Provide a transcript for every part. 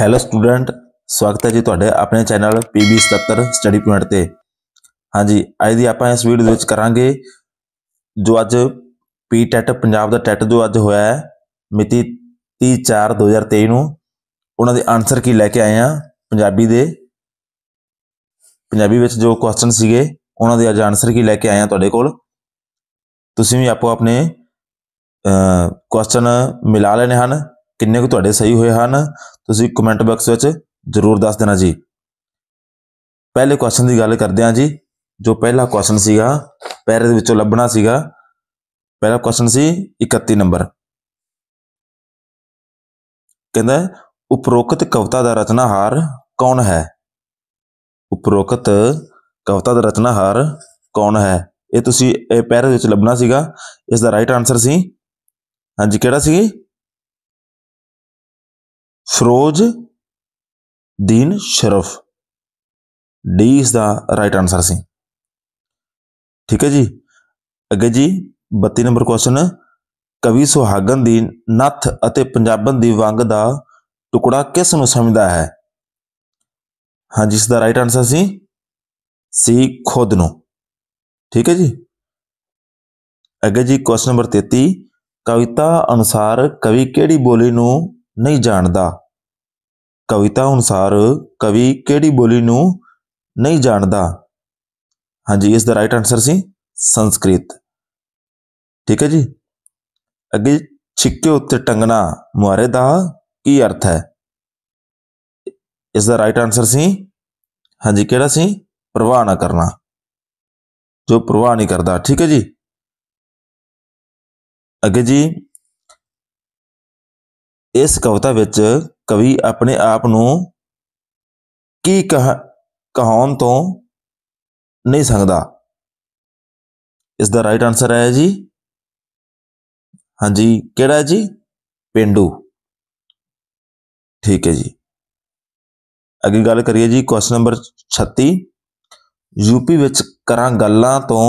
hello student ਸਵਾਗਤ ਹੈ ਜੀ ਤੁਹਾਡੇ ਆਪਣੇ ਚੈਨਲ PB77 ਸਟੱਡੀ ਪੁਆਇੰਟ ਤੇ ਹਾਂਜੀ ਅੱਜ ਦੀ ਆਪਾਂ ਇਸ ਵੀਡੀਓ ਵਿੱਚ ਕਰਾਂਗੇ ਜੋ ਅੱਜ ਪੀ e ਪੰਜਾਬ ਦਾ ਟੈਟ e ਜੋ ਅੱਜ ਹੋਇਆ ਹੈ ਮਿਤੀ 34 2023 ਨੂੰ ਉਹਨਾਂ ਦੇ ਆਨਸਰ ਕੀ ਲੈ ਕੇ ਆਏ ਆ ਪੰਜਾਬੀ ਦੇ ਪੰਜਾਬੀ ਵਿੱਚ ਜੋ ਕੁਐਸਚਨ ਸੀਗੇ ਉਹਨਾਂ ਦੇ ਅੱਜ ਆਨਸਰ ਕੀ ਲੈ ਕੇ ਆਏ ਆ ਤੁਹਾਡੇ ਕੋਲ ਤੁਸੀਂ ਵੀ ਆਪੋ ਆਪਣੇ ਕੁਐਸਚਨ ਮਿਲਾ ਲੈਣੇ ਹਨ ਕਿੰਨੇ ਕੁ ਤੁਹਾਡੇ ਸਹੀ ਹੋਏ ਹਨ ਤੁਸੀਂ ਕਮੈਂਟ ਬਾਕਸ ਵਿੱਚ ਜ਼ਰੂਰ ਦੱਸ ਦੇਣਾ ਜੀ ਪਹਿਲੇ ਕੁਐਸਚਨ ਦੀ ਗੱਲ ਕਰਦੇ ਹਾਂ ਜੀ ਜੋ ਪਹਿਲਾ ਕੁਐਸਚਨ ਸੀਗਾ ਪੈਰੇ ਦੇ ਵਿੱਚੋਂ ਲੱਭਣਾ ਸੀਗਾ ਪਹਿਲਾ ਕੁਐਸਚਨ ਸੀ 31 ਨੰਬਰ ਕਹਿੰਦਾ ਉਪਰੋਕਤ ਕਵਿਤਾ ਦਾ ਰਚਨਾਹਾਰ ਕੌਣ ਹੈ ਉਪਰੋਕਤ ਕਵਿਤਾ ਦਾ ਰਚਨਾਹਾਰ ਕੌਣ ਹੈ ਇਹ ਤੁਸੀਂ ਇਹ ਪੈਰੇ ਵਿੱਚ ਲੱਭਣਾ ਸੀਗਾ ਇਸ ਦਾ ਰਾਈਟ ਆਨਸਰ ਸੀ ਹਾਂਜੀ ਕਿਹੜਾ ਸੀ ਫਿਰੋਜ਼ ਦੀਨ ਸ਼ਰਫ ਡੀ ਇਸ ਦਾ ਰਾਈਟ ਆਨਸਰ ਸੀ ਠੀਕ ਹੈ ਜੀ ਅੱਗੇ ਜੀ 32 ਨੰਬਰ ਕੁਐਸਚਨ ਕਵੀ ਸੁਹਾਗਨ ਦੀ ਨੱਥ ਅਤੇ ਪੰਜਾਬਨ ਦੀ ਵੰਗ ਦਾ ਟੁਕੜਾ ਕਿਸ ਨੂੰ ਸਮਝਦਾ ਹੈ ਹਾਂ ਜਿਸ ਦਾ ਰਾਈਟ ਆਨਸਰ ਸੀ ਸੀ ਖੁਦ ਨੂੰ ਠੀਕ ਹੈ ਜੀ ਅੱਗੇ ਜੀ ਕੁਐਸਚਨ ਨੰਬਰ 33 ਕਵਿਤਾ ਅਨੁਸਾਰ ਕਵੀ ਕਿਹੜੀ ਬੋਲੀ ਨੂੰ ਨਹੀਂ ਜਾਣਦਾ ਕਵਿਤਾ ਅਨੁਸਾਰ ਕਵੀ ਕਿਹੜੀ ਬੋਲੀ ਨੂੰ ਨਹੀਂ ਜਾਣਦਾ ਹਾਂਜੀ ਇਸ ਦਾ ਰਾਈਟ ਆਨਸਰ ਸੀ ਸੰਸਕ੍ਰਿਤ ਠੀਕ ਹੈ ਜੀ ਅੱਗੇ ਛਿੱਕੇ ਉੱਤੇ ਟੰਗਣਾ ਮੁਹਾਰੇ ਦਾ ਕੀ ਅਰਥ ਹੈ ਇਸ ਦਾ ਰਾਈਟ ਆਨਸਰ ਸੀ ਹਾਂਜੀ ਕਿਹੜਾ ਸੀ ਪ੍ਰਵਾਹ ਨਾ ਕਰਨਾ ਜੋ ਪ੍ਰਵਾਹ ਨਹੀਂ ਕਰਦਾ ਠੀਕ ਹੈ ਜੀ ਅੱਗੇ ਜੀ ਇਸ ਕਵਿਤਾ ਵਿੱਚ ਕਵੀ ਆਪਣੇ ਆਪ ਨੂੰ ਕੀ ਕਹ ਕਹਾਉਣ ਤੋਂ ਨਹੀਂ ਸੰਗਦਾ ਇਸ ਦਾ ਰਾਈਟ ਆਨਸਰ ਹੈ ਜੀ ਹਾਂਜੀ ਕਿਹੜਾ ਹੈ ਜੀ ਪਿੰਡੂ ਠੀਕ ਹੈ ਜੀ ਅੱਗੇ ਗੱਲ ਕਰੀਏ ਜੀ ਕੁਐਸਚਨ ਨੰਬਰ 36 ਯੂਪੀ ਵਿੱਚ ਕਰਾਂ ਗੱਲਾਂ ਤੋਂ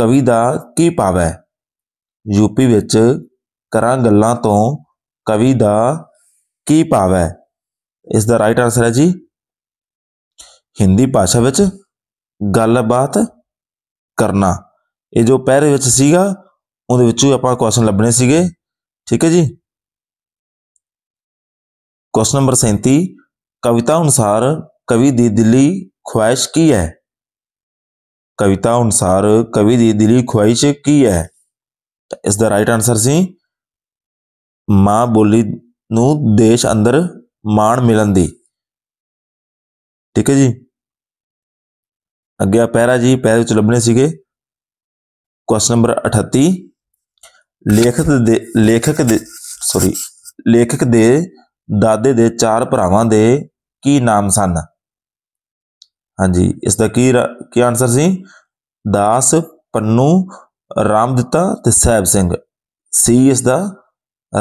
ਕਵੀ ਦਾ ਕੀ ਪਾਵੈ ਯੂਪੀ ਵਿੱਚ ਕਰਾਂ ਗੱਲਾਂ ਤੋਂ ਕਵੀ ਦਾ ਕੀ ਭਾਵ ਹੈ ਇਸ ਦਾ ਰਾਈਟ ਆਨਸਰ ਹੈ ਜੀ ਹਿੰਦੀ ਭਾਸ਼ਾ ਵਿੱਚ ਗੱਲਬਾਤ ਕਰਨਾ ਇਹ ਜੋ ਪਹਿਰੇ ਵਿੱਚ ਸੀਗਾ ਉਹਦੇ ਵਿੱਚੋਂ ਆਪਾਂ ਕੁਐਸਚਨ ਲੱਭਣੇ ਸੀਗੇ ਠੀਕ ਹੈ ਜੀ ਕੁਐਸਚਨ ਨੰਬਰ 37 ਕਵਿਤਾ ਅਨੁਸਾਰ ਕਵੀ ਦੀ ਦਿੱਲੀ ਖੁਆਇਸ਼ ਕੀ ਹੈ ਕਵਿਤਾ ਅਨੁਸਾਰ ਕਵੀ ਦੀ ਦਿੱਲੀ ਖੁਆਇਸ਼ ਕੀ ਹੈ ਇਸ ਦਾ ਰਾਈਟ ਆਨਸਰ ਸੀ ਮਾਂ ਬੋਲੀ ਨੂੰ ਦੇਸ਼ ਅੰਦਰ ਮਾਣ ਮਿਲਣ ਦੀ ਠੀਕ ਹੈ ਜੀ ਅੱਗੇ ਆ ਪੈਰਾ ਜੀ ਪੈਰ ਵਿੱਚ ਲੱਭਨੇ ਸੀਗੇ ਕੁਐਸਚਨ ਨੰਬਰ 38 ਲੇਖਕ ਦੇ ਲੇਖਕ ਦੇ ਸੌਰੀ ਲੇਖਕ ਦੇ ਦਾਦੇ ਦੇ ਚਾਰ ਭਰਾਵਾਂ ਦੇ ਕੀ ਨਾਮ ਸਨ ਹਾਂਜੀ ਇਸ ਦਾ ਕੀ ਕੀ ਆਨਸਰ ਸੀ ਦਾਸ ਪੰਨੂ ਰਾਮਦਿੱਤਾ ਤੇ ਸਹਿਬ ਸਿੰਘ ਸੀ ਇਸ ਦਾ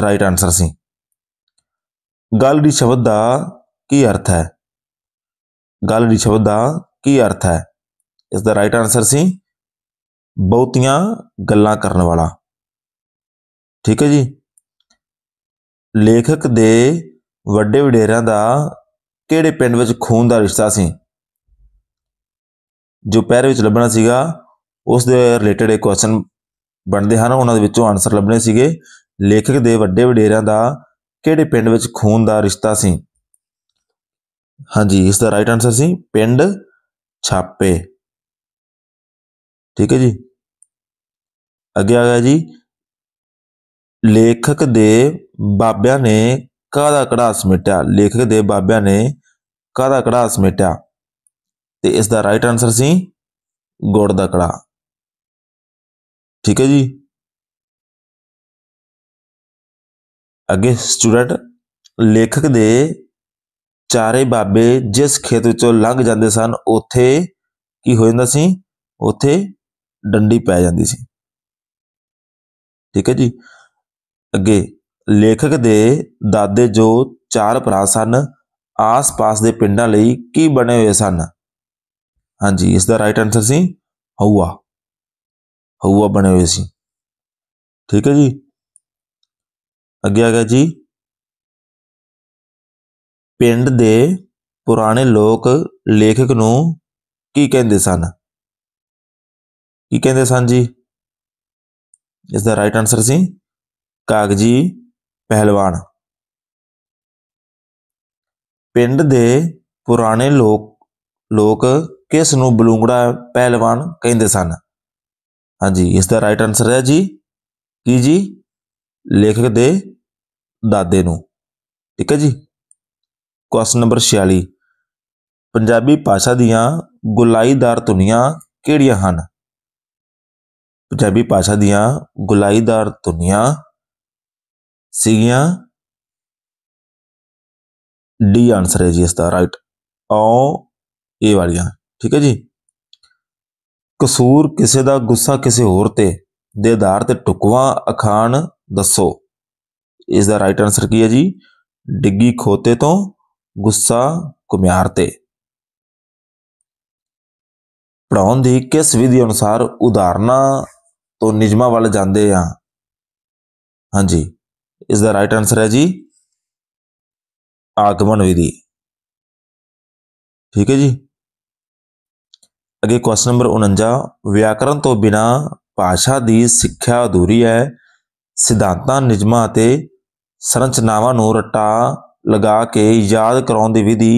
ਰਾਈਟ ਆਨਸਰ ਸੀ ਗੱਲ ਦੀ ਸ਼ਬਦ ਦਾ ਕੀ ਅਰਥ ਹੈ ਗੱਲ ਦੀ ਸ਼ਬਦ ਦਾ ਕੀ ਅਰਥ ਹੈ ਇਸ ਦਾ ਰਾਈਟ ਆਨਸਰ ਸੀ ਬਹੁਤੀਆਂ ਗੱਲਾਂ ਕਰਨ ਵਾਲਾ ਠੀਕ ਹੈ ਜੀ ਲੇਖਕ ਦੇ ਵੱਡੇ ਵਡੇਰਿਆਂ ਦਾ ਕਿਹੜੇ ਪਿੰਡ ਵਿੱਚ ਖੂਨ ਦਾ ਰਿਸ਼ਤਾ ਸੀ ਜੋ ਪੈਰ ਵਿੱਚ ਲੱਭਣਾ ਸੀਗਾ ਉਸ ਦੇ ਰਿਲੇਟਡ ਇੱਕ ਕੁਐਸਚਨ ਬਣਦੇ ਹਨ ਉਹਨਾਂ ਦੇ ਵਿੱਚੋਂ ਆਨਸਰ ਲੱਭਣੇ ਸੀਗੇ ਲੇਖਕ ਦੇ ਵੱਡੇ ਵਡੇਰਿਆਂ ਦਾ ਕਿਹੜੇ ਪਿੰਡ ਵਿੱਚ ਖੂਨ ਦਾ ਰਿਸ਼ਤਾ ਸੀ ਹਾਂਜੀ ਇਸ ਦਾ ਰਾਈਟ ਆਨਸਰ ਸੀ ਪਿੰਡ ਛਾਪੇ ਠੀਕ ਹੈ ਜੀ ਅੱਗੇ ਆ ਗਿਆ ਜੀ ਲੇਖਕ ਦੇ ਬਾਬਿਆਂ ਨੇ ਕਾਹਦਾ ਕੜਾ ਸਮਿਟਿਆ ਲੇਖਕ ਦੇ ਬਾਬਿਆਂ ਨੇ ਕਾਹਦਾ ਕੜਾ ਸਮਿਟਿਆ ਤੇ ਇਸ ਦਾ ਰਾਈਟ ਆਨਸਰ ਸੀ ਗੁੜ ਦਾ ਕੜਾ ਠੀਕ ਹੈ ਜੀ ਅੱਗੇ ਸਟੂਡੈਂਟ ਲੇਖਕ ਦੇ ਚਾਰੇ ਬਾਬੇ ਜਿਸ ਖੇਤ ਵਿੱਚੋਂ ਲੰਘ ਜਾਂਦੇ ਸਨ ਉੱਥੇ ਕੀ ਹੋ ਜਾਂਦਾ ਸੀ ਉੱਥੇ ਡੰਡੀ ਪੈ ਜਾਂਦੀ ਸੀ ਠੀਕ ਹੈ ਜੀ ਅੱਗੇ ਲੇਖਕ ਦੇ ਦਾਦੇ ਜੋ ਚਾਰ ਭਰਾ ਸਨ ਆਸ-ਪਾਸ ਦੇ ਪਿੰਡਾਂ ਲਈ ਕੀ ਬਣੇ ਹੋਏ ਸਨ ਹਾਂਜੀ ਇਸ ਦਾ ਰਾਈਟ ਆਨਸਰ ਸੀ ਹਊਆ ਹਊਆ ਬਣੇ ਹੋਏ ਸੀ ਠੀਕ ਹੈ ਜੀ ਅੱਗੇ ਆ ਗਿਆ ਜੀ ਪਿੰਡ ਦੇ ਪੁਰਾਣੇ ਲੋਕ ਲੇਖਕ ਨੂੰ ਕੀ ਕਹਿੰਦੇ ਸਨ ਕੀ ਕਹਿੰਦੇ ਸਨ ਜੀ ਇਸ ਦਾ ਰਾਈਟ ਆਨਸਰ ਸੀ ਕਾਗਜੀ ਪਹਿਲਵਾਨ ਪਿੰਡ ਦੇ ਪੁਰਾਣੇ ਲੋਕ ਲੋਕ ਕਿਸ ਨੂੰ ਬਲੂੰਗੜਾ ਪਹਿਲਵਾਨ ਕਹਿੰਦੇ ਸਨ ਹਾਂਜੀ ਇਸ ਦਾ ਰਾਈਟ ਆਨਸਰ ਹੈ ਜੀ ਕੀ ਜੀ ਲੇਖਕ ਦੇ ਦਾਦੇ ਨੂੰ ਠੀਕ ਹੈ ਜੀ ਕੁਐਸਚਨ ਨੰਬਰ 46 ਪੰਜਾਬੀ ਭਾਸ਼ਾ ਦੀਆਂ ਗੁਲਾਈਦਾਰ ਧੁਨੀਆਂ ਕਿਹੜੀਆਂ ਹਨ ਪੰਜਾਬੀ ਭਾਸ਼ਾ ਦੀਆਂ ਗੁਲਾਈਦਾਰ ਧੁਨੀਆਂ ਸੀਗੀਆਂ ਡੀ ਆਨਸਰ ਹੈ ਜੀ ਇਸ ਦਾ ਰਾਈਟ ਔ ਇਹ ਵਾਲੀਆਂ ਠੀਕ ਹੈ ਜੀ ਕਸੂਰ ਕਿਸੇ ਦਾ ਗੁੱਸਾ ਕਿਸੇ ਹੋਰ ਤੇ ਦੇ ਆਧਾਰ ਤੇ ਟੁਕਵਾ ਅਖਾਣ ਦੱਸੋ ਇਸ ਦਾ ਰਾਈਟ ਆਨਸਰ ਕੀ ਹੈ ਜੀ ਡਿੱਗੀ ਖੋਤੇ ਤੋਂ ਗੁੱਸਾ ਕੁਮਿਆਰ ਤੇ ਪੜਾਉਣ ਦੀ ਕਿਸ ਵਿਧੀ ਅਨੁਸਾਰ ਉਦਾਹਰਨਾਂ ਤੋਂ ਨਿਜਮਾ ਵੱਲ ਜਾਂਦੇ ਆ ਹਾਂਜੀ ਇਸ ਦਾ ਰਾਈਟ ਆਨਸਰ ਹੈ ਜੀ ਆਗਮਨ ਵਿਧੀ ਠੀਕ ਹੈ ਜੀ ਅਗੇ ਕੁਐਸਚਨ ਨੰਬਰ 49 ਵਿਆਕਰਨ ਤੋਂ ਬਿਨਾ ਭਾਸ਼ਾ ਦੀ ਸਿੱਖਿਆ ਅਧੂਰੀ ਹੈ ਸਿਧਾਂਤਾਂ ਨਿਜਮਾ ਅਤੇ ਸੰਰਚਨਾਵਾਂ ਨੂੰ ਰਟਾ ਲਗਾ ਕੇ ਯਾਦ ਕਰਾਉਣ ਦੀ ਵਿਧੀ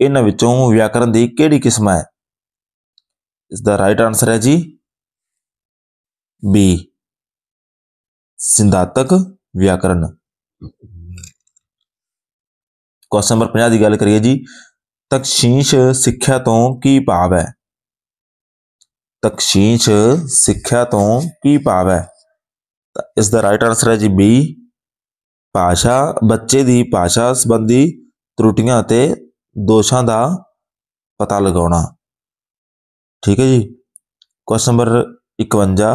ਇਹਨਾਂ ਵਿੱਚੋਂ ਵਿਆਕਰਨ ਦੀ ਕਿਹੜੀ ਕਿਸਮ ਹੈ ਇਸ ਦਾ ਰਾਈਟ ਆਨਸਰ ਹੈ ਜੀ ਬੀ ਸਿੰਧਾਤਕ ਵਿਆਕਰਨ ਕੁਐਸਚਨ ਨੰਬਰ 50 ਦੀ ਗੱਲ ਕਰੀਏ ਜੀ ਤਕਸ਼ੀਸ਼ ਸਿੱਖਿਆ ਤੋਂ ਕੀ ਭਾਵ ਹੈ ਤਕਸ਼ੀਸ਼ ਸਿੱਖਿਆ ਤੋਂ ਕੀ ਭਾਵ ਹੈ ਇਸ ਦਾ ਰਾਈਟ ਆਨਸਰ ਹੈ ਜੀ ਬੀ ਭਾਸ਼ਾ ਬੱਚੇ ਦੀ ਭਾਸ਼ਾ ਸੰਬੰਧੀ ਤਰੁੱਟੀਆਂ ਅਤੇ ਦੋਸ਼ਾਂ ਦਾ ਪਤਾ ਲਗਾਉਣਾ ਠੀਕ ਹੈ ਜੀ ਕੁਐਸਚਨ ਨੰਬਰ 51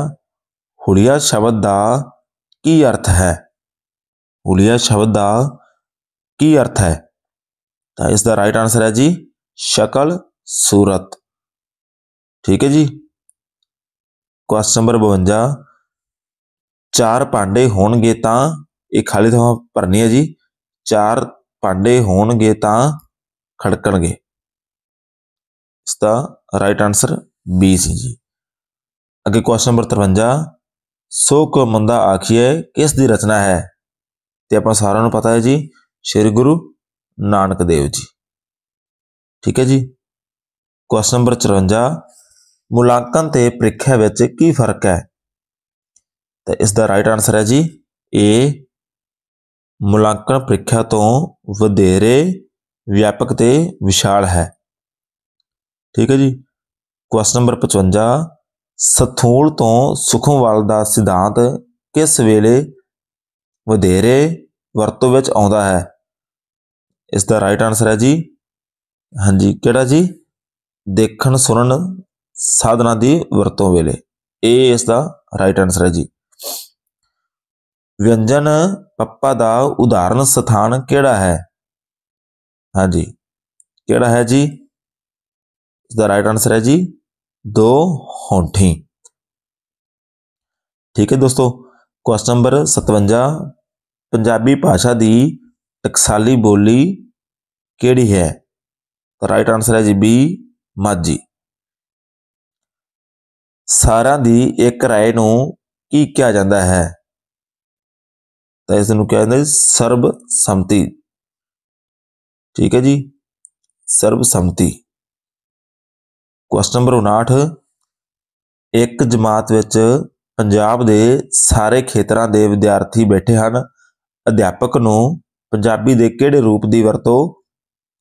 ਹੁਲੀਆ ਸ਼ਬਦ ਦਾ ਕੀ ਅਰਥ ਹੈ ਹੁਲੀਆ ਸ਼ਬਦ ਦਾ ਕੀ ਅਰਥ ਹੈ ਤਾਂ ਇਸ ਦਾ ਰਾਈਟ ਆਨਸਰ ਹੈ ਜੀ ਸ਼ਕਲ ਸੂਰਤ ਠੀਕ ਹੈ ਜੀ ਕੁਐਸਚਨ ਨੰਬਰ 52 ਚਾਰ ਭਾਂਡੇ ਹੋਣਗੇ ਤਾਂ ਇਹ ਖਾਲੀ ਥਾਂ ਭਰਨੀ ਹੈ ਜੀ ਚਾਰ ਪਾਡੇ ਹੋਣਗੇ ਤਾਂ ਖੜਕਣਗੇ ਇਸ ਦਾ ਰਾਈਟ ਆਨਸਰ ਬੀ ਸੀ ਜੀ ਅੱਗੇ ਕੁਐਸਚਨ ਨੰਬਰ 53 ਸੋ ਕੋ ਮੰਦਾ ਆਖੀਏ ਕਿਸ ਦੀ ਰਚਨਾ ਹੈ ਤੇ ਆਪਾਂ ਸਾਰਿਆਂ ਨੂੰ ਪਤਾ ਹੈ ਜੀ ਸ੍ਰੀ ਗੁਰੂ ਨਾਨਕ ਦੇਵ ਜੀ ਠੀਕ ਹੈ ਜੀ ਕੁਐਸਚਨ ਨੰਬਰ 54 ਮੁਲਾਂਕਣ ਤੇ ਪ੍ਰੀਖਿਆ ਵਿੱਚ ਕੀ ਫਰਕ ਹੈ ਤਾਂ ਇਸ ਦਾ ਰਾਈਟ ਆਨਸਰ ਹੈ ਜੀ ਏ ਮੁਲਾਂਕਣ ਪ੍ਰੀਖਿਆ ਤੋਂ ਵਧੇਰੇ ਵਿਆਪਕ ਤੇ ਵਿਸ਼ਾਲ ਹੈ ਠੀਕ ਹੈ ਜੀ ਕੁਐਸਚਨ ਨੰਬਰ 55 ਸਥੂਲ ਤੋਂ ਸੁਖਮਵਾਲ ਵੱਲ ਦਾ ਸਿਧਾਂਤ ਕਿਸ ਵੇਲੇ ਵਧੇਰੇ ਵਰਤੋਂ ਵਿੱਚ ਆਉਂਦਾ ਹੈ ਇਸ ਦਾ ਰਾਈਟ ਆਨਸਰ ਹੈ ਜੀ ਹਾਂਜੀ ਕਿਹੜਾ ਜੀ ਦੇਖਣ ਸੁਣਨ ਸਾਧਨਾ ਦੀ ਵਰਤੋਂ ਵੇਲੇ ਇਹ ਇਸ ਦਾ ਰਾਈਟ ਆਨਸਰ ਹੈ ਜੀ ਵਿਅੰਜਨ ਪੱਪਾ ਦਾ ਉਦਾਹਰਣ ਸਥਾਨ ਕਿਹੜਾ ਹੈ ਹਾਂਜੀ ਕਿਹੜਾ ਹੈ ਜੀ ਇਸ ਦਾ ਰਾਈਟ ਆਨਸਰ ਹੈ ਜੀ ਦੋ ਹੋਂਠੀ ਠੀਕ ਹੈ ਦੋਸਤੋ ਕੁਐਸਚਨ ਨੰਬਰ 57 ਪੰਜਾਬੀ ਭਾਸ਼ਾ ਦੀ ਟਕਸਾਲੀ ਬੋਲੀ ਕਿਹੜੀ ਹੈ ਤਾਂ ਰਾਈਟ ਆਨਸਰ ਹੈ ਜੀ ਬੀ ਮਾਝੀ ਸਾਰਾਂ ਦੀ ਇੱਕ ਰਾਏ ਨੂੰ ਕੀ ਕਿਹਾ ਜਾਂਦਾ ਹੈ ਤਾਂ ਇਸ ਨੂੰ ਕਹਿੰਦੇ ਨੇ ਸਰਬ ਸੰਮਤੀ ਠੀਕ ਹੈ ਜੀ ਸਰਬ ਸੰਮਤੀ ਕੁਐਸਚਨ ਨੰਬਰ 59 ਇੱਕ ਜਮਾਤ ਵਿੱਚ ਪੰਜਾਬ ਦੇ ਸਾਰੇ ਖੇਤਰਾਂ ਦੇ ਵਿਦਿਆਰਥੀ ਬੈਠੇ ਹਨ ਅਧਿਆਪਕ ਨੂੰ ਪੰਜਾਬੀ ਦੇ ਕਿਹੜੇ ਰੂਪ ਦੀ ਵਰਤੋਂ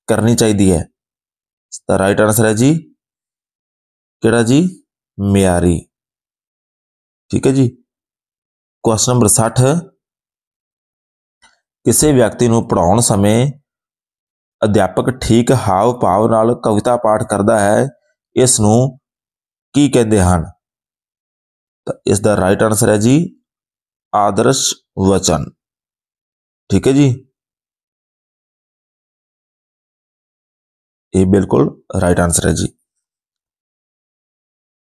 ਕਰਨੀ ਚਾਹੀਦੀ ਹੈ ਤਾਂ ਰਾਈਟ ਆਨਸਰ ਹੈ ਜੀ ਕਿਹੜਾ ਜੀ ਮਿਆਰੀ ਠੀਕ ਹੈ ਜੀ ਕੁਐਸਚਨ ਨੰਬਰ 60 ਕਿਸੇ ਵਿਅਕਤੀ ਨੂੰ ਪੜਾਉਣ ਸਮੇਂ ਅਧਿਆਪਕ ਠੀਕ ਹਾਵ ਭਾਵ ਨਾਲ ਕਵਿਤਾ ਪਾਠ ਕਰਦਾ ਹੈ ਇਸ ਨੂੰ ਕੀ ਕਹਿੰਦੇ ਹਨ ਤਾਂ ਇਸ ਦਾ ਰਾਈਟ ਆਨਸਰ ਹੈ ਜੀ ਆਦਰਸ਼ ਵਚਨ ਠੀਕ ਹੈ ਜੀ ਇਹ ਬਿਲਕੁਲ ਰਾਈਟ ਆਨਸਰ ਹੈ ਜੀ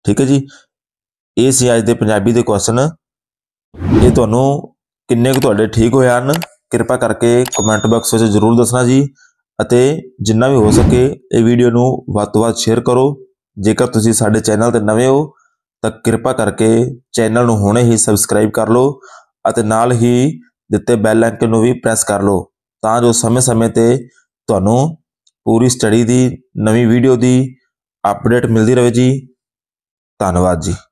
ਠੀਕ ਹੈ ਜੀ ਇਹ ਸੀ ਅੱਜ ਦੇ ਪੰਜਾਬੀ ਦੇ ਕੁਐਸਚਨ ਇਹ ਤੁਹਾਨੂੰ ਕਿੰਨੇ ਕੁ ਤੁਹਾਡੇ ਠੀਕ ਹੋਏ ਹਨ ਕਿਰਪਾ ਕਰਕੇ ਕਮੈਂਟ ਬਾਕਸ ਵਿੱਚ ਜ਼ਰੂਰ ਦੱਸਣਾ ਜੀ ਅਤੇ ਜਿੰਨਾ ਵੀ ਹੋ ਸਕੇ ਇਹ ਵੀਡੀਓ ਨੂੰ ਵੱਧ ਤੋਂ ਵੱਧ ਸ਼ੇਅਰ ਕਰੋ ਜੇਕਰ ਤੁਸੀਂ ਸਾਡੇ ਚੈਨਲ ਤੇ ਨਵੇਂ ਹੋ ਤਾਂ ਕਿਰਪਾ ਕਰਕੇ ਚੈਨਲ ਨੂੰ ਹੁਣੇ ਹੀ ਸਬਸਕ੍ਰਾਈਬ ਕਰ ਲਓ ਅਤੇ ਨਾਲ ਹੀ ਦਿੱਤੇ ਬੈਲ ਆਈਕਨ ਨੂੰ ਵੀ ਪ੍ਰੈਸ ਕਰ ਲਓ ਤਾਂ ਜੋ ਸਮੇਂ-ਸਮੇਂ ਤੇ ਤੁਹਾਨੂੰ ਪੂਰੀ ਸਟੱਡੀ ਦੀ ਨਵੀਂ ਵੀਡੀਓ ਦੀ ਅਪਡੇਟ ਮਿਲਦੀ ਰਹੇ ਜੀ ਧੰਨਵਾਦ ਜੀ